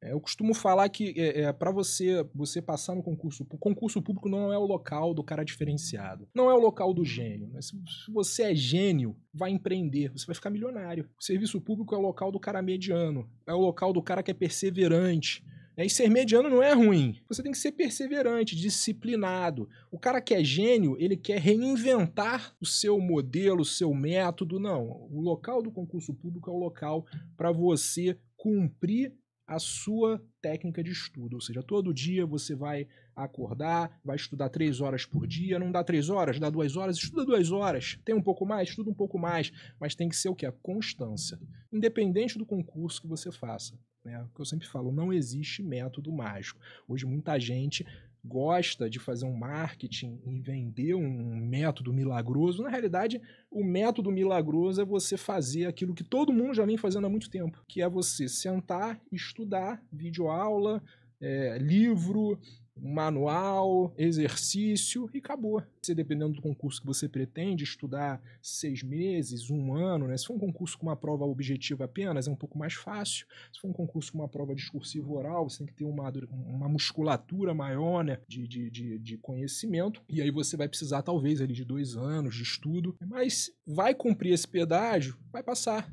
É, eu costumo falar que é, é para você você passar no concurso, o concurso público não é o local do cara diferenciado, não é o local do gênio. Né? Se, se, você é gênio, vai empreender, você vai ficar milionário. O serviço público é o local do cara mediano, é o local do cara que é perseverante. É, e ser mediano não é ruim. Você tem que ser perseverante, disciplinado. O cara que é gênio, ele quer reinventar o seu modelo, o seu método. Não. O local do concurso público é o local para você cumprir a sua técnica de estudo. Ou seja, todo dia você vai acordar, vai estudar três horas por dia. Não dá três horas, dá duas horas, estuda duas horas. Tem um pouco mais, estuda um pouco mais. Mas tem que ser o que? A constância. Independente do concurso que você faça. Né? O que eu sempre falo, não existe método mágico. Hoje muita gente gosta de fazer um marketing e vender um método milagroso, na realidade, o método milagroso é você fazer aquilo que todo mundo já vem fazendo há muito tempo, que é você sentar, estudar, videoaula, é, livro, manual, exercício e acabou. Você dependendo do concurso que você pretende estudar seis meses, um ano, né? Se for um concurso com uma prova objetiva apenas, é um pouco mais fácil. Se for um concurso com uma prova discursiva oral, você tem que ter uma, uma musculatura maior, né? De, de, de, de conhecimento. E aí você vai precisar, talvez, ali de dois anos de estudo. Mas vai cumprir esse pedágio, vai passar.